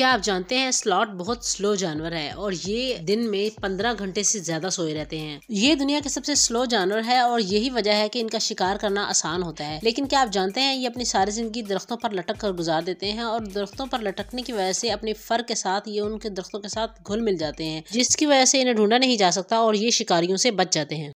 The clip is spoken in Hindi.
क्या आप जानते हैं स्लॉट बहुत स्लो जानवर है और ये दिन में पंद्रह घंटे से ज्यादा सोए रहते हैं ये दुनिया के सबसे स्लो जानवर है और यही वजह है कि इनका शिकार करना आसान होता है लेकिन क्या आप जानते हैं ये अपनी सारी जिंदगी दरख्तों पर लटक कर गुजार देते हैं और दरख्तों पर लटकने की वजह से अपने फर के साथ ये उनके दरख्तों के साथ घुल मिल जाते हैं जिसकी वजह से इन्हें ढूंढा नहीं जा सकता और ये शिकारियों से बच जाते हैं